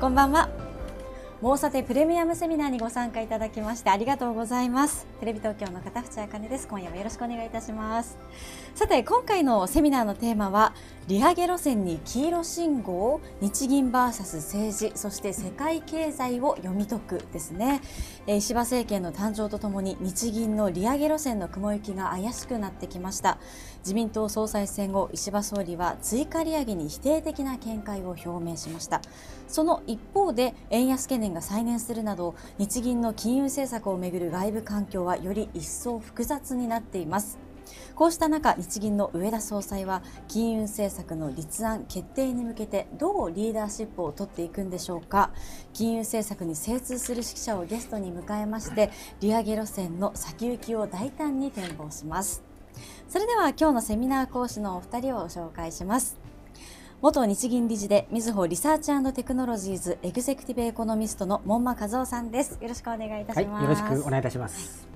こんばんはもうさてプレミアムセミナーにご参加いただきましてありがとうございますテレビ東京の片渕茜です今夜もよろしくお願いいたしますさて今回のセミナーのテーマは利上げ路線に黄色信号日銀 VS 政治そして世界経済を読み解くですねえ石破政権の誕生とともに日銀の利上げ路線の雲行きが怪しくなってきました自民党総裁選後、石破総理は追加利上げに否定的な見解を表明しました。その一方で、円安懸念が再燃するなど、日銀の金融政策をめぐる外部環境はより一層複雑になっています。こうした中、日銀の植田総裁は金融政策の立案決定に向けてどうリーダーシップを取っていくんでしょうか。金融政策に精通する指揮者をゲストに迎えまして、利上げ路線の先行きを大胆に展望します。それでは今日のセミナー講師のお二人を紹介します元日銀理事でみずほリサーチテクノロジーズエグゼクティブエコノミストの門馬和夫さんですよろしくお願いいたします、はい、よろしくお願いいたします、はい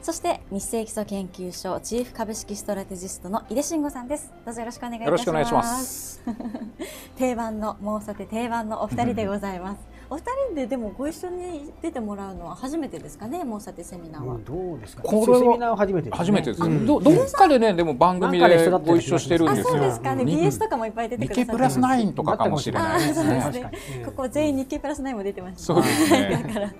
そして日清基礎研究所チーフ株式ストラテジストの井出慎吾さんです。どうぞよろしくお願いいたします。定番のもうさて定番のお二人でございます。お二人ででもご一緒に出てもらうのは初めてですかね、もうさてセミナーは。どうですか、ね。これセミナーは初めてです、ね、初めてです、うん、ど。どっかでねでも番組でご一緒してるんですよ。そうですかね。BS とかもいっぱい出てくださプラスナインとかかもしれないですね。すねここ全員日経プラスナインも出てました、ね。そうですね。だから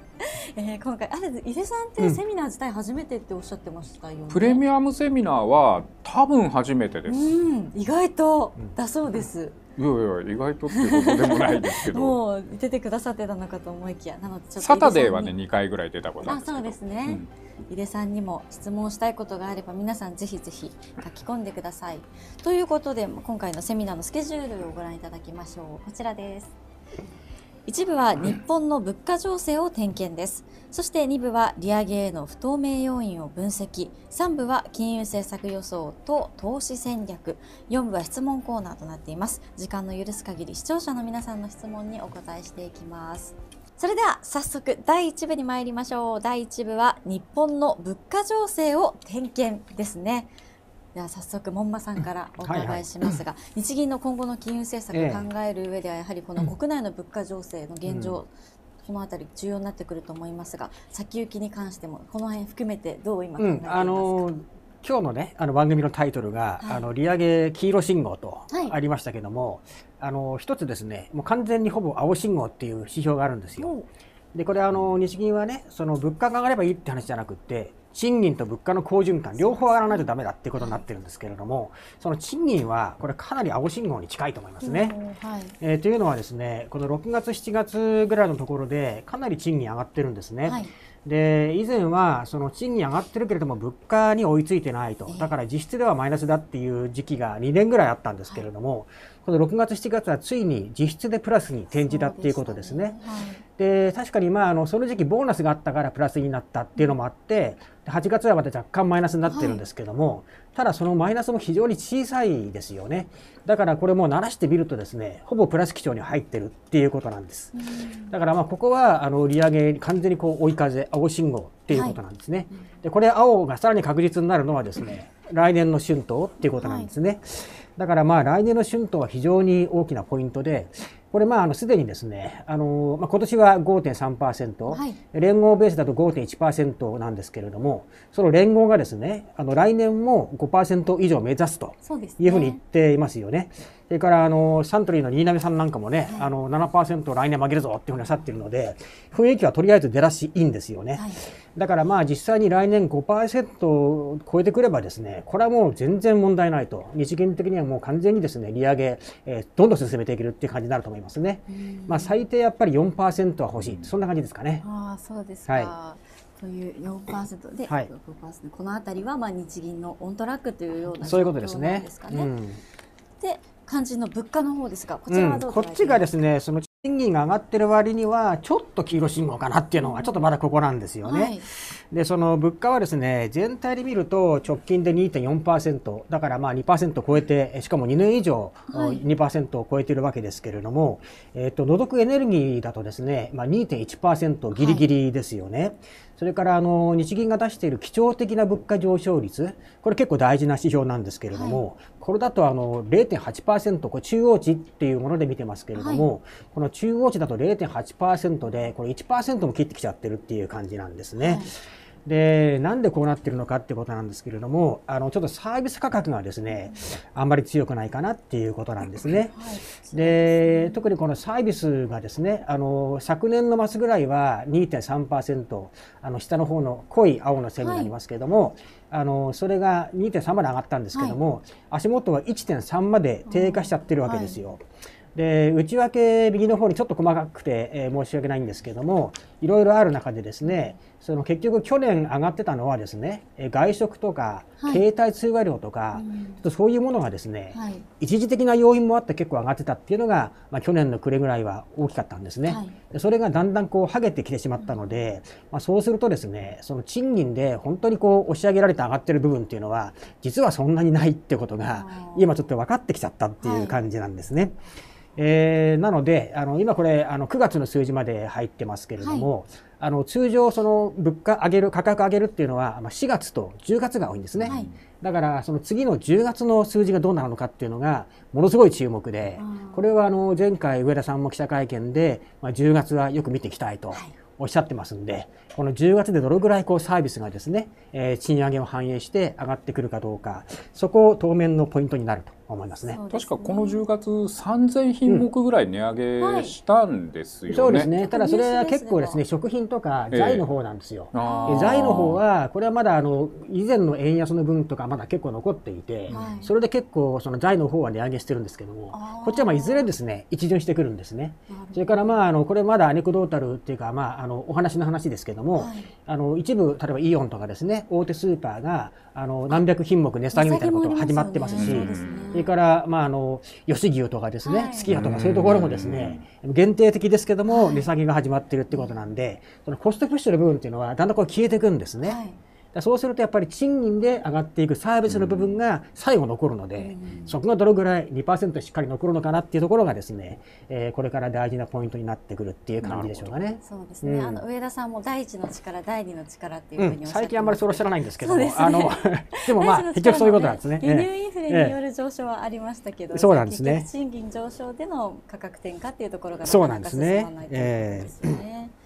えー、今回あれ井出さんってセミナー自体初めてっておっしゃってましたよね、うん、プレミアムセミナーは多分初めてです、うん、意外とだそうです、いやいや意外とってことでもないですけど もう出てくださってたのかと思いきやなのでちょサタデーはね2回ぐらい出たことあるんそうですね、うん、井出さんにも質問したいことがあれば皆さんぜひぜひ書き込んでくださいということで今回のセミナーのスケジュールをご覧いただきましょうこちらです1部は日本の物価情勢を点検です。そして2部は利上げへの不透明要因を分析、3部は金融政策予想と投資戦略、4部は質問コーナーとなっています。時間の許す限り視聴者の皆さんの質問にお答えしていきます。それでは早速第1部に参りましょう。第1部は日本の物価情勢を点検ですね。では早速門馬さんからお伺いしますが、はいはい、日銀の今後の金融政策を考える上ではやはりこの国内の物価情勢の現状、うん、このあたり重要になってくると思いますが先行きに関してもこの辺含めてどう今考えていますか、うん、あの今日のねあの番組のタイトルが、はい、あの利上げ黄色信号とありましたけども、はい、あの一つですねもう完全にほぼ青信号っていう指標があるんですよ。でこれあの日銀はねその物価が上がればいいって話じゃなくて賃金と物価の好循環両方上がらないとダメだっていうことになってるんですけれどもその賃金はこれかなり青信号に近いと思いますね。はい、えー、というのはですねこの6月7月ぐらいのところでかなり賃金上がってるんですね。はいで以前はその賃金上がってるけれども物価に追いついてないとだから実質ではマイナスだっていう時期が2年ぐらいあったんですけれども、はい、この6月7月はついに実質でプラスに転じたっていうことですね。で、ねはい、確かにまああのその時期ボーナスがあったからプラスになったっていうのもあって8月はまた若干マイナスになってるんですけども、ただそのマイナスも非常に小さいですよね。だからこれも慣らしてみるとですね、ほぼプラス基調に入ってるっていうことなんです。だからまあここはあの利上げ完全にこう追い風、青信号っていうことなんですね。はい、でこれ青がさらに確実になるのはですね、来年の春闘っていうことなんですね。はい、だからまあ来年の春闘は非常に大きなポイントで、これ、まあ、あの、すでにですね、あの、まあ、今年は5.3%、はい、連合ベースだと5.1%なんですけれども、その連合がですね、あの、来年も5%以上目指すというふうに言っていますよね。それからあのサントリーの新浪さんなんかもね、はい、あの7%来年負けるぞっていうふうにおっしゃってるので、雰囲気はとりあえず出だしいいんですよね。はい、だからまあ実際に来年5%を超えてくればですね、これはもう全然問題ないと、日銀的にはもう完全にですね利上げ、えー、どんどん進めていけるっていう感じになると思いますね。まあ最低やっぱり4%は欲しい、そんな感じですかね。あそうですか、はいという4%で、はい、この辺りはまあ日銀のオントラックというような、ね、そういうことですね。うん、で感じの物価の方ですか、こちらはどう、うん、こっちがですね、その賃金が上がってる割には、ちょっと黄色信号かなっていうのが、ちょっとまだここなんですよね。はい、で、その物価はですね、全体で見ると、直近で2.4%、だからまあ2%超えて、しかも2年以上2%を超えているわけですけれども、はい、えっ、と、のどくエネルギーだとですね、まあ2.1%ギリギリですよね。はい、それから、あの、日銀が出している基調的な物価上昇率、これ結構大事な指標なんですけれども、これだとあの0.8%これ中央値っていうもので見てますけれども、はい、この中央値だと0.8%でこれ1%も切ってきちゃってるっていう感じなんですね。はいで、なんでこうなってるのかってことなんですけれども、あの、ちょっとサービス価格がですね、あんまり強くないかなっていうことなんですね。で、特にこのサービスがですね、あの、昨年の末ぐらいは2.3%、あの、下の方の濃い青の線になりますけれども、はい、あの、それが2.3まで上がったんですけども、はい、足元は1.3まで低下しちゃってるわけですよ。はいで内訳、右の方にちょっと細かくて、えー、申し訳ないんですけども、いろいろある中でですねその結局去年上がってたのはですね外食とか、携帯通話料とか、うん、ちょっとそういうものがですね、はい、一時的な要因もあって結構上がってたっていうのが、まあ、去年の暮れぐらいは大きかったんですね、はい、それがだんだんこうはげてきてしまったので、まあ、そうするとですねその賃金で本当にこう押し上げられて上がってる部分っていうのは実はそんなにないってことが今ちょっと分かってきちゃったっていう感じなんですね。えー、なのであの今これあの9月の数字まで入ってますけれども、はい、あの通常その物価上げる価格上げるっていうのは4月と10月が多いんですね、はい、だからその次の10月の数字がどうなるのかっていうのがものすごい注目でこれはあの前回上田さんも記者会見で、まあ、10月はよく見ていきたいと。おっしゃってますんで、この10月でどのぐらいこうサービスがですね、えー、賃上げを反映して上がってくるかどうか、そこを当面のポイントになると思いますね。確かこの10月3000品目ぐらい値上げしたんですよね。うんはい、そうですね。ただそれは結構ですね、食品とか財の方なんですよ。えー、財の方はこれはまだあの以前の円安の分とかまだ結構残っていて、はい、それで結構その財の方は値上げしてるんですけども、こっちはまあいずれですね一巡してくるんですね。それからまああのこれまだアネクドータルっていうかまああのお話の話ですけども、はい、あの一部例えばイオンとかですね大手スーパーがあの何百品目値下げみたいなことが始まってますし。れから、まあ、あの吉牛とかですね、すき家とかそういうところもですね限定的ですけども値下げが始まってるってことなんでそのコストプッシュの部分っていうのはだんだんこう消えていくんですね。そうするとやっぱり賃金で上がっていくサービスの部分が最後残るので、うん、そこがどのぐらい2%しっかり残るのかなっていうところがですね、えー、これから大事なポイントになってくるっていう感じでしょうかね。そうですね、うん、あの上田さんも第一の力第二の力っていうふうに、うん、最近あんまりそれを知らないんですけども、ね、あの でもまあ 結局そういうことなんですね。輸入インフレによる上昇はありましたけど、そうなんですね。賃金上昇での価格転嫁っていうところがそうなんですね。ええ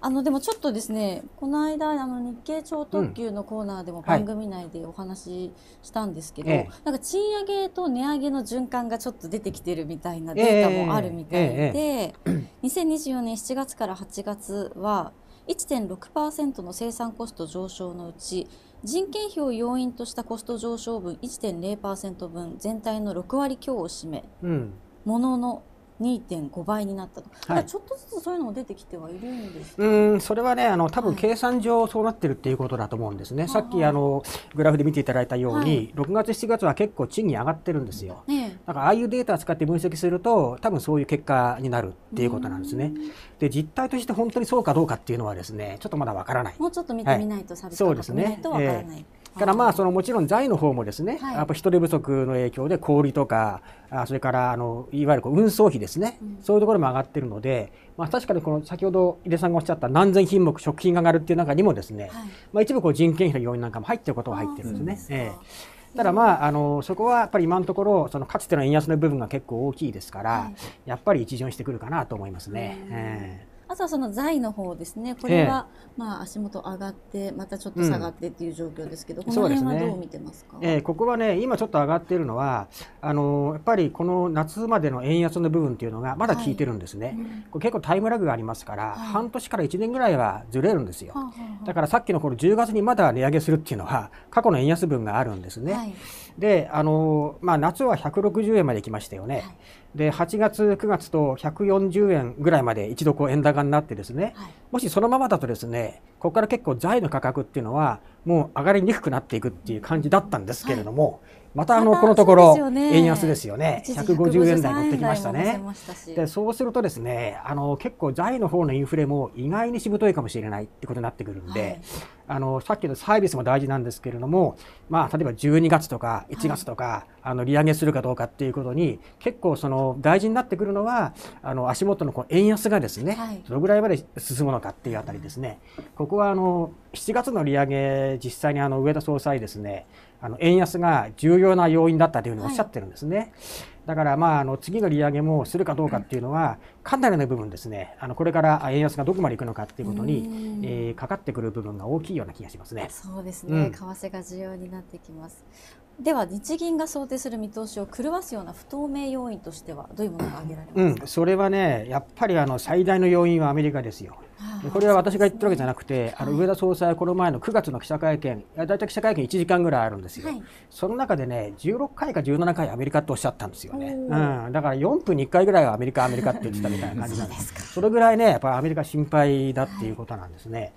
あのでもちょっとですねこの間あの日経超特急のコーナーでも番組内でお話ししたんですけど、うんはい、なんか賃上げと値上げの循環がちょっと出てきてるみたいなデータもあるみたいで、えーえー、2024年7月から8月は1.6%の生産コスト上昇のうち人件費を要因としたコスト上昇分1.0%分全体の6割強を占め、うん、ものの2.5倍になったと、はい、ちょっとずつそういうのも出てきてはいるんですうんそれはねあの多分計算上そうなってるっていうことだと思うんですね、はい、さっきあのグラフで見ていただいたように、はい、6月7月は結構賃金上がってるんですよ、ね、だからああいうデータを使って分析すると多分そういう結果になるっていうことなんですねで実態として本当にそうかどうかっていうのはですねちょっとまだわからないもうちょっと見てみないと、い、そうですね、えー、からまあそのもちろん財の方もですね、はい、やっぱ人手不足の影響で小売とかあそれからあのいわゆるこう運送費ですね、うん、そういうところも上がってるので、まあ、確かにこの先ほど井出さんがおっしゃった何千品目食品が上がるっていう中にもですね、はい、まあ、一部こう人件費の要因なんかも入ってることは入ってるんですね。ただまあ、あのそこはやっぱり今のところそのかつての円安の部分が結構大きいですから、はい、やっぱり一巡してくるかなと思いますね。えーあとはその財の方ですね、これは、まあ足元上がって、またちょっと下がってっていう状況ですけど、うん、この辺はどう見てますかす、ね、えー、ここはね、今ちょっと上がっているのは、あのー、やっぱりこの夏までの円安の部分っていうのが、まだ効いてるんですね、はいうん、これ結構タイムラグがありますから、はい、半年から1年ぐらいはずれるんですよ、はだからさっきのこの10月にまだ値上げするっていうのは、過去の円安分があるんですね。はいであの、まあ、夏は160円まで来ましたよね、はい、で8月、9月と140円ぐらいまで一度こう円高になってですね、はい、もしそのままだとですねここから結構財の価格っていうのはもう上がりにくくなっていくっていう感じだったんですけれども、はいまたあのこのところ円安ですよね。150円台乗ってきましたね。でそうするとですね、あの結構財の方のインフレも意外にしぶといかもしれないってことになってくるんで、はい、あのさっきのサービスも大事なんですけれども、まあ例えば12月とか1月とか、はい、あの利上げするかどうかっていうことに結構その大事になってくるのはあの足元のこう円安がですね、はい、どのぐらいまで進むのかっていうあたりですね。ここはあの7月の利上げ実際にあの上田総裁ですね。あの円安が重要な要因だったというふうにおっしゃってるんですね。はい、だから、まあ、あの次の利上げもするかどうかっていうのは、かなりの部分ですね、あのこれから円安がどこまでいくのかっていうことに、えー、かかってくる部分が大きいような気がしますね。そうですね、うん、為替が重要になってきます。では日銀が想定する見通しを狂わすような不透明要因としてはどういうものが挙げられますか、うん、それはねやっぱりあの最大の要因はアメリカですよ。これは私が言ってるわけじゃなくて、ね、あの上田総裁はこの前の9月の記者会見、はい、大体記者会見1時間ぐらいあるんですよ、はい、その中でね、16回か17回アメリカっておっしゃったんですよね、うん、だから4分に1回ぐらいはアメリカ、アメリカって言ってたみたいな感じなんですそれぐらいね、やっぱりアメリカ心配だっていうことなんですね。はい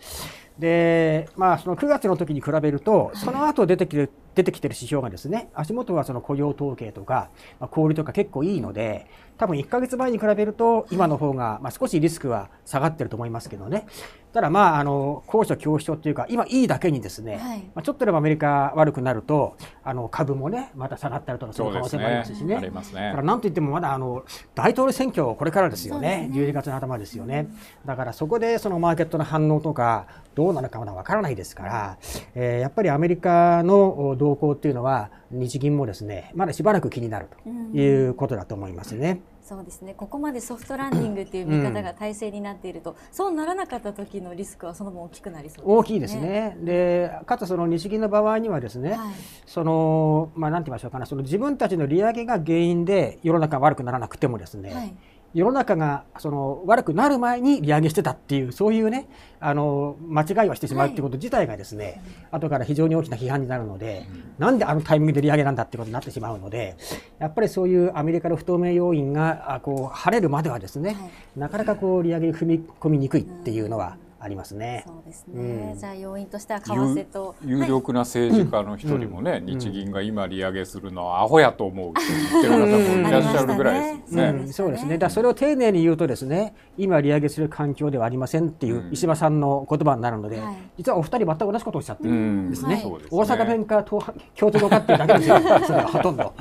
で、まあ、その9月の時に比べると、その後出てきて出てきてる指標がですね、足元はその雇用統計とか、まあ、小売とか結構いいので、多分1ヶ月前に比べると、今の方が、まあ、少しリスクは下がってると思いますけどね。ただまあ、あの、高所恐怖症っていうか、今いいだけにですね、はい、まあ、ちょっとでもアメリカ悪くなると、あの、株もね、また下がったりとかする可能性もありますしね。ねねからなんといってもまだ、あの、大統領選挙これからですよね。ね12月の頭ですよね。だからそこでそのマーケットの反応とか、どうなるかまだわからないですから、えー、やっぱりアメリカの動向っていうのは日銀もですねまだしばらく気になるということだと思いますね。うん、そうですねここまでソフトランディングという見方が体制になっていると、うん、そうならなかった時のリスクはその分大きくなりそう、ね、大きいですね。でかつその日銀の場合にはですね、はい、そのまあなんて言いましょうかなその自分たちの利上げが原因で世の中悪くならなくてもですね、はい世の中がその悪くなる前に利上げしてたっていうそういうねあの間違いはしてしまうっていうこと自体がですね、はい、後から非常に大きな批判になるので、うん、なんであのタイミングで利上げなんだってことになってしまうのでやっぱりそういうアメリカの不透明要因がこう晴れるまではですね、はい、なかなかこう利上げに踏み込みにくいっていうのは、ありますね。そうですね。うん、じゃあ要因としては為替と有力な政治家の一人もね、はい、日銀が今利上げするのはアホやと思うって言ってる方もいらっしゃるぐらいですね。そうですね。だそれを丁寧に言うとですね、今利上げする環境ではありませんっていう石破さんの言葉になるので、うん、実はお二人全く同じことをおっしゃってるんですね。大阪弁か東京都語かっていうだけですよ。それはほとんど。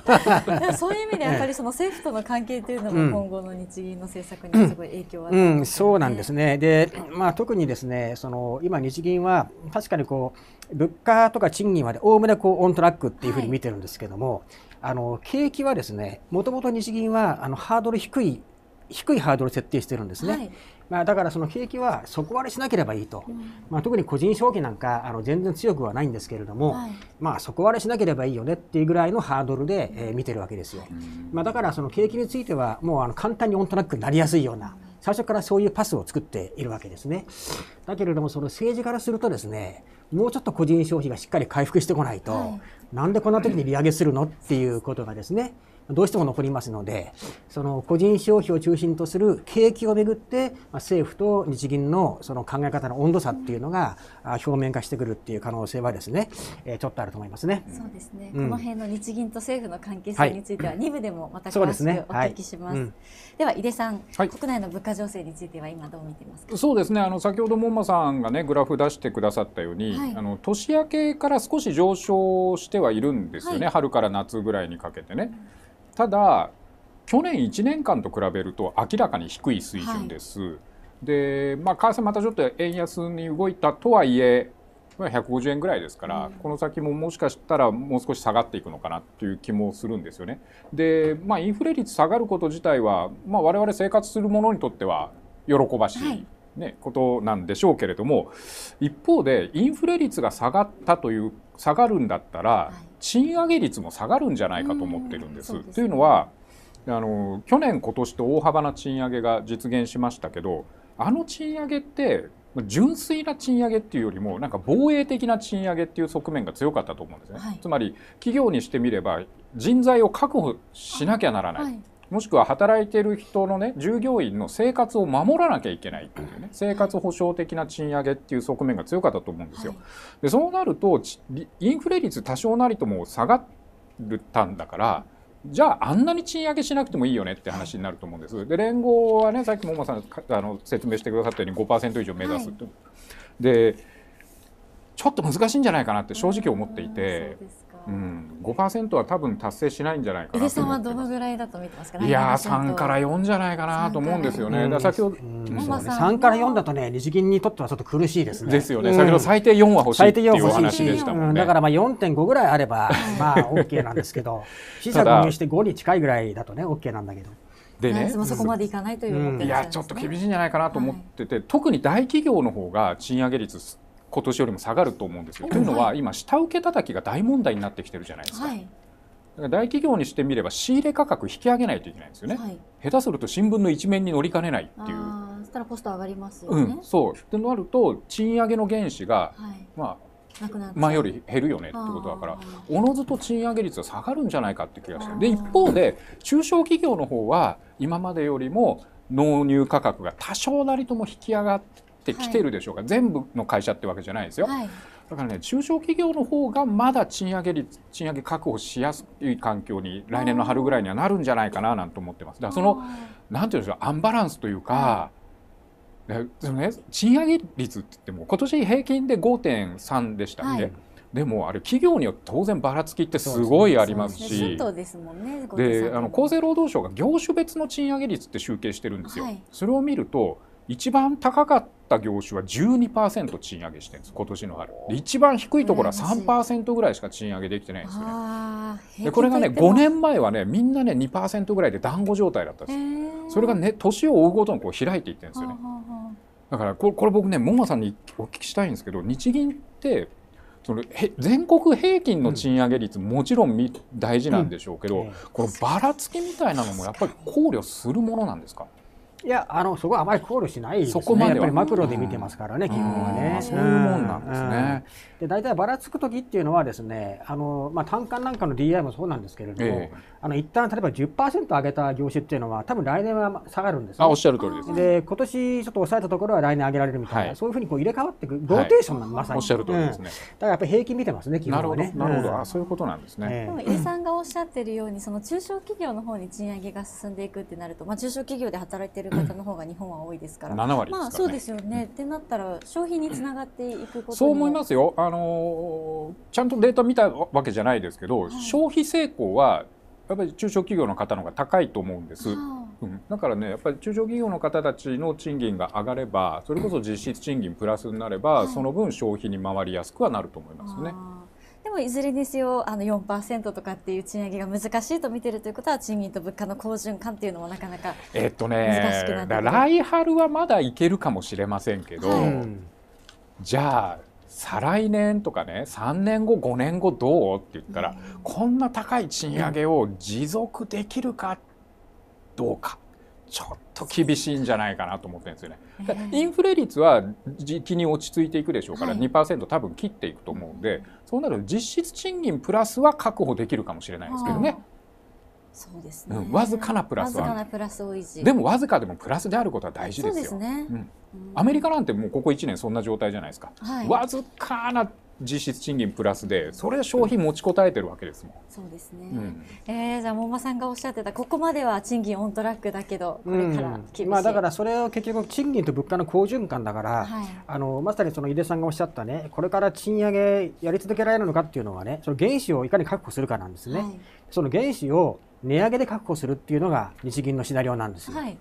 そういう意味でやっぱりその政府との関係っていうのも今後の日銀の政策にすごい影響は、ね、うん、そうなんですね。で、まあ特にですねその今日銀は確かにこう物価とか賃金はおおむねこうオントラックっていうふうに見てるんですけども、はい、あの景気はですねもともと日銀はあのハードル低い低いハードル設定してるんですね、はい、まあ、だからその景気は底割れしなければいいと、うん、まあ、特に個人消費なんかあの全然強くはないんですけれども、はい、まあ、底割れしなければいいよねっていうぐらいのハードルで、えー、見てるわけですよ、うん、まあ、だからその景気についてはもうあの簡単にオントラックになりやすいような。うん最初からそういうパスを作っているわけですね。だけれどもその政治からするとですねもうちょっと個人消費がしっかり回復してこないと、なんでこんな時に利上げするのっていうことがですね、どうしても残りますので、その個人消費を中心とする景気をめぐって、まあ、政府と日銀のその考え方の温度差っていうのが表面化してくるっていう可能性はですね、えちょっとあると思いますね。そうですね。うん、この辺の日銀と政府の関係性については二部でもまた詳しくお聞きします。ですねはい、では井出さん、はい、国内の物価情勢については今どう見ていますか。そうですね。あの先ほど門馬さんがねグラフ出してくださったように、はい、あの年明けから少し上昇してはいるんですよね、はい、春から夏ぐらいにかけてね。ただ去年1年間と比べると明らかに低い水準です。はい、で、まあ、為替またちょっと円安に動いたとはいえ150円ぐらいですから、うん、この先ももしかしたらもう少し下がっていくのかなっていう気もするんですよね。で、まあ、インフレ率下がること自体は、まあ、我々生活する者にとっては喜ばしいね、ことなんでしょうけれども一方でインフレ率が下がったという下がるんだったら、賃上げ率も下がるんじゃないかと思ってるんです。ね、というのはあの去年今年と大幅な賃上げが実現しましたけどあの賃上げって純粋な賃上げっていうよりもなんか防衛的な賃上げっていう側面が強かったと思うんですね、はい、つまり企業にしてみれば人材を確保しなきゃならない、はい、もしくは働いてる人のね従業員の生活を守らなきゃいけないっていうね生活保障的な賃上げっていう側面が強かったと思うんですよ。でそうなるとインフレ率多少なりとも下がったんだから。じゃああんなに賃上げしなくてもいいよねって話になると思うんです。で連合はねさっきももさんあの説明してくださったように5%以上目指すと、でちょっと難しいんじゃないかなって正直思っていて、うんうん、5%は多分達成しないんじゃないかなさんはどのぐらいだと見てますかいやーから4じゃないかなと思うんですよね、うだ先ほど、うん、ね、から4だとね日銀にとってはちょっと苦しいですねですよね、先ほど最低4は欲しいっていう話でしたもんね、うん、だからまあ4.5ぐらいあればまあ OK なんですけど資産購入して5に近いぐらいだとね OK なんだけどでね、そこまでいかないという、ねうん、いやちょっと厳しいんじゃないかなと思ってて、はい、特に大企業の方が賃上げ率今年よりも下がると思うんですよ。というのは今下請け叩きが大問題になってきてるじゃないですか。はい大企業にしてみれば仕入れ価格引き上げないといけないんですよね、はい、下手すると新聞の一面に乗りかねないっていうそしたらコスト上がりますよね、うん、そうってなると賃上げの原資が、はい、まあ前より減るよねってことだからおのずと賃上げ率は下がるんじゃないかって気がしてで一方で中小企業の方は今までよりも納入価格が多少なりとも引き上がってってきてるでしょうか、はい、全部の会社ってわけじゃないですよ、はい、だからね中小企業の方がまだ賃上げ率賃上げ確保しやすい環境に来年の春ぐらいにはなるんじゃないかななんて思ってますだからそのなんていうんでしょうアンバランスというか、そのね、賃上げ率って言っても今年平均で5.3でしたっけ、はい、でもあれ企業によって当然ばらつきってすごいありますしであの厚生労働省が業種別の賃上げ率って集計してるんですよ。はい、それを見ると一番高かった業種は12%賃上げしてるんです今年の春一番低いところは3%ぐらいしか賃上げできてないんですよねでこれがね5年前はねみんなね2%ぐらいで団子状態だったんですよそれがね年を追うごとにこう開いていってるんですよねだからこれこれ僕ねももさんにお聞きしたいんですけど日銀ってその全国平均の賃上げ率、もちろん大事なんでしょうけど、このばらつきみたいなのもやっぱり考慮するものなんですかいやあのそこはあまり考慮しないですねそこまでやっぱりマクロで見てますからね、うん、基本はね、そういうもんなんですね、で大体ばらつく時っていうのはですねあの、まあ、単価なんかの DI もそうなんですけれども、えー、あの一旦例えば10%上げた業種っていうのは多分来年は下がるんです、ね、あおっしゃる通りです、ね、で今年ちょっと抑えたところは来年上げられるみたいな、はい、そういうふうにこう入れ替わっていくローテーションなんまさに、はい、おっしゃる通りですね、だからやっぱり平均見てますね基本はねなるほどあそういうことなんですね、えー、でも井さんがおっしゃってるようにその中小企業の方に賃上げが進んでいくってなると、まあ、中小企業で働いてるる方の方が日本は多いですから7割、ね、まあ、そうですよね、ってなったら消費につながっていくことそう思いますよあのちゃんとデータ見たわけじゃないですけど、はい、消費成功はやっぱり中小企業の方の方が高いと思うんです。うん、だからねやっぱり中小企業の方たちの賃金が上がればそれこそ実質賃金プラスになれば、はい、その分消費に回りやすくはなると思いますね。でもいずれにせよあの4%とかっていう賃上げが難しいと見てるということは賃金と物価の好循環っていうのもなかなかえっとね来春はまだいけるかもしれませんけど、はい、じゃあ再来年とかね3年後5年後どうって言ったら、うん、こんな高い賃上げを持続できるかどうか。ちょっと厳しいんじゃないかなと思ってるんですよね。インフレ率は時期に落ち着いていくでしょうから2%多分切っていくと思うんで、そうなると実質賃金プラスは確保できるかもしれないですけどね。そうですね、うん、わずかなプラスはでもわずかでもプラスであることは大事ですよね、うん、アメリカなんてもうここ1年そんな状態じゃないですか、はい、わずかな実質賃金プラスでそれで消費持ちこたえてるわけですもん、そうですね、うん、えー、じゃあ門馬さんがおっしゃってたここまでは賃金オントラックだけどこれから厳しい、うん、まあ、だからそれは結局賃金と物価の好循環だから、はい、あのまさにその井出さんがおっしゃったねこれから賃上げやり続けられるのかっていうのはねその原資をいかに確保するかなんですね、はい、その原資を値上げで確保するっていうのが日銀のシナリオなんですよ、はい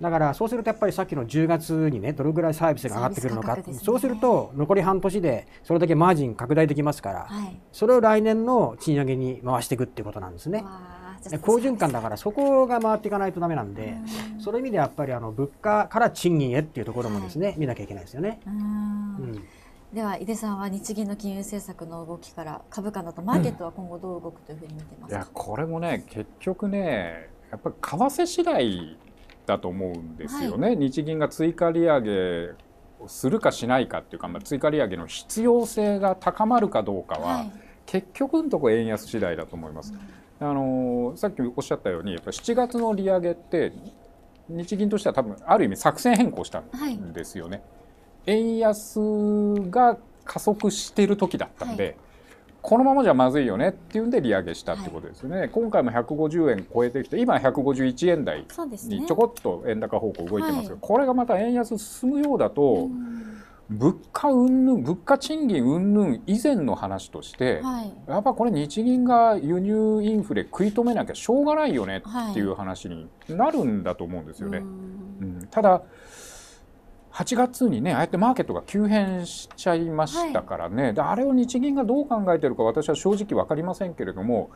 だからそうするとやっぱりさっきの10月にねどれぐらいサービスが上がってくるのか、ね、そうすると残り半年でそれだけマージン拡大できますから、はい、それを来年の賃上げに回していくっていうことなんですね。好循環だからそこが回っていかないとだめなんで、うん、その意味でやっぱりあの物価から賃金へっていうところもですね、はい、見なきゃいけないですよね。では井出さんは日銀の金融政策の動きから株価などマーケットは今後どう動くというふうに見てますか、うん、いやこれもね結局ねやっぱり為替次第だと思うんですよね。はい、日銀が追加利上げをするかしないかっていうか、まあ、追加利上げの必要性が高まるかどうかは、はい、結局のところ円安次第だと思います。うん、あのさっきおっしゃったようにやっぱ7月の利上げって日銀としては多分ある意味作戦変更したんですよね。はい、円安が加速している時だったんで、このままじゃまずいよねっていうんで利上げしたってことですよね、はい、今回も150円超えてきて今151円台にちょこっと円高方向動いてますが、ねはい、これがまた円安進むようだと、物価云々物価賃金云々以前の話として、はい、やっぱこれ日銀が輸入インフレ食い止めなきゃしょうがないよねっていう話になるんだと思うんですよね。うん、ただ8月にねああやってマーケットが急変しちゃいましたからね、はい、であれを日銀がどう考えてるか私は正直分かりませんけれども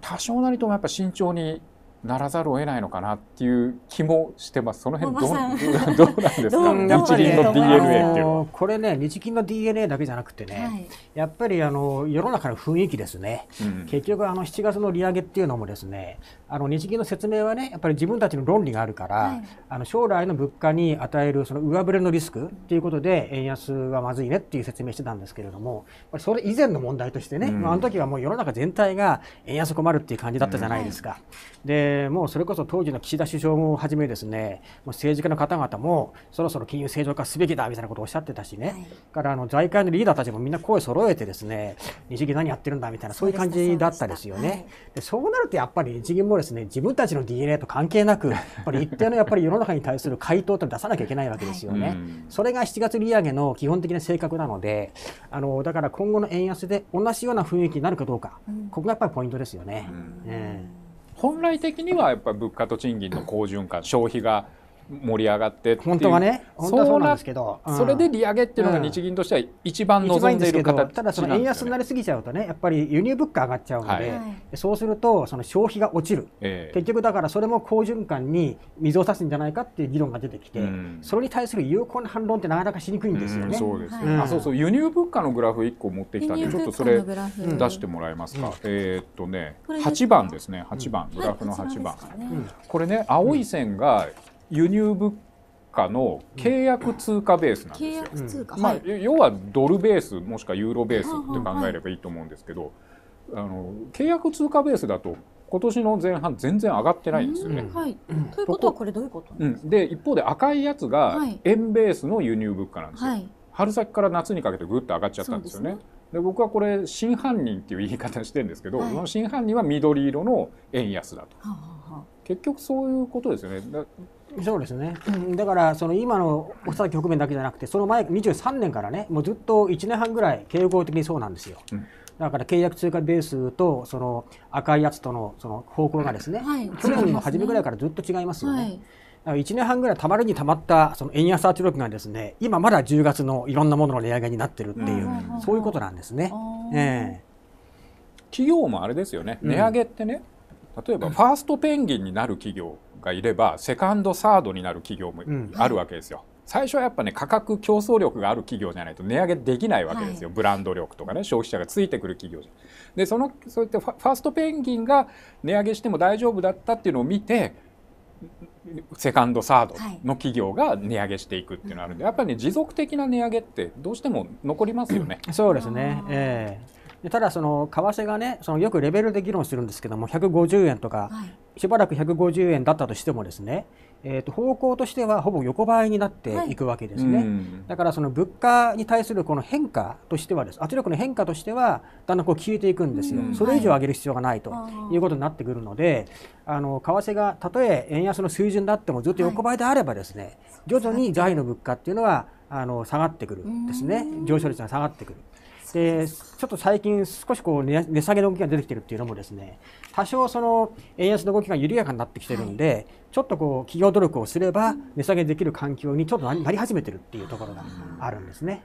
多少なりともやっぱ慎重にならざるを得ないのかなっていう気もしてます。その辺どう どうなんですか。日銀の DNA っていうのは。これね、日銀の DNA だけじゃなくてね、はい、やっぱりあの世の中の雰囲気ですね。うん、結局あの7月の利上げっていうのもですね、あの日銀の説明はね、やっぱり自分たちの論理があるから、はい、あの将来の物価に与えるその上振れのリスクっていうことで円安はまずいねっていう説明してたんですけれども、それ以前の問題としてね、うん、ああの時はもう世の中全体が円安困るっていう感じだったじゃないですか。うんはいでもうそれこそ当時の岸田首相もはじめですねもう政治家の方々もそろそろ金融正常化すべきだみたいなことをおっしゃってたしね、はい、からあの財界のリーダーたちもみんな声揃えてですね日銀何やってるんだみたいなそういう感じだったですよね。はい、でそうなるとやっぱり日銀もですね自分たちの DNA と関係なく やっぱり一定のやっぱり世の中に対する回答と出さなきゃいけないわけですよね。はい、それが7月利上げの基本的な性格なのであのだから今後の円安で同じような雰囲気になるかどうか、うん、ここがやっぱりポイントですよね。うん、えー本来的にはやっぱり物価と賃金の好循環消費が盛り上がってって本当はね本当はそうなんですけど、うん、それで利上げっていうのが日銀としては一番望んでいる形、ね、ただその円安になりすぎちゃうとねやっぱり輸入物価上がっちゃうので、はい、そうするとその消費が落ちる、えー、結局だからそれも好循環に水を差すんじゃないかっていう議論が出てきて、うん、それに対する有効な反論ってなかなかしにくいんですよね、うん、そうですよ、ね、あそうそう輸入物価のグラフ一個持ってきたんでちょっとそれ出してもらえますか、えー、っとね八番ですね八番、グラフの八番、これね青い線が輸入物価の契約通貨ベースなんですよ。まあ、要はドルベースもしくはユーロベースって考えればいいと思うんですけど、あの契約通貨ベースだと今年の前半全然上がってないんですよね。うんはい、ということはこれどういうことなんですか、うん、で一方で赤いやつが円ベースの輸入物価なんですよ。はい、春先から夏にかけてぐっと上がっちゃったんですよね。で、僕はこれ真犯人っていう言い方してるんですけど、はい、その真犯人は緑色の円安だと。ははは結局そういうことですよね。そうですねだからその今の長崎局面だけじゃなくてその前23年からねもうずっと1年半ぐらい傾向的にそうなんですよ。うんだから契約通貨ベースとその赤いやつとのその方向がですね、はい、去年の初めぐらいからずっと違いますよね。はい、1年半ぐらいたまるにたまったその円安圧力がですね今まだ10月のいろんなものの値上げになってるっていう、そういうことなんですね、えー、企業もあれですよね値上げってね、うん、例えばファーストペンギンになる企業がいればセカンドサードになる企業もあるわけですよ。うん最初はやっぱね価格競争力がある企業じゃないと値上げできないわけですよ、はい、ブランド力とかね消費者がついてくる企業じゃでそのそうやってファーストペンギンが値上げしても大丈夫だったっていうのを見てセカンドサードの企業が値上げしていくっていうのがあるんで、はい、やっぱりね持続的な値上げってどうしても残りますよね。そうですね、えーでただその為替がねそのよくレベルで議論するんですけども150円とか、はい、しばらく150円だったとしてもですねえと方向としてはほぼ横ばいになっていくわけですね、はい、だからその物価に対するこの変化としてはです圧力の変化としてはだんだんこう消えていくんですよ、それ以上上げる必要がないということになってくるので、はい、あの為替がたとえ円安の水準であってもずっと横ばいであればですね、はい、徐々に財の物価っていうのはあの下がってくるですね上昇率が下がってくる。でちょっと最近少しこう値下げの動きが出てきてるっていうのもですね多少その円安の動きが緩やかになってきてるんで、はい、ちょっとこう企業努力をすれば値下げできる環境にちょっとなり始めてるっていうところがあるんですね。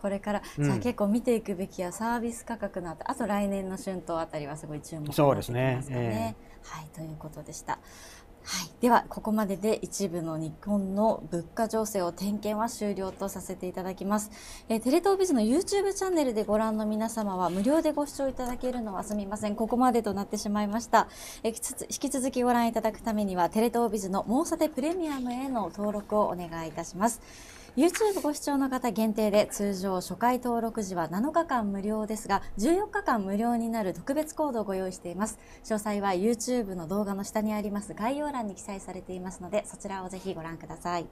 これから、うん、じゃあ結構見ていくべきやサービス価格などあと来年の春闘あたりはすごい注目になっきますね。ねえー、はいということでした。はい、ではここまでで一部の日本の物価情勢を点検は終了とさせていただきます、えー、テレ東ビズの YouTube チャンネルでご覧の皆様は無料でご視聴いただけるのはすみませんここまでとなってしまいました、えー、引き続きご覧いただくためにはテレ東ビズのモーサテプレミアムへの登録をお願いいたします YouTube ご視聴の方限定で通常初回登録時は7日間無料ですが14日間無料になる特別コードをご用意しています詳細は YouTube の動画の下にあります概要欄に記載されていますのでそちらをぜひご覧ください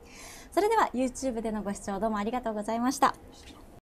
それでは YouTube でのご視聴どうもありがとうございました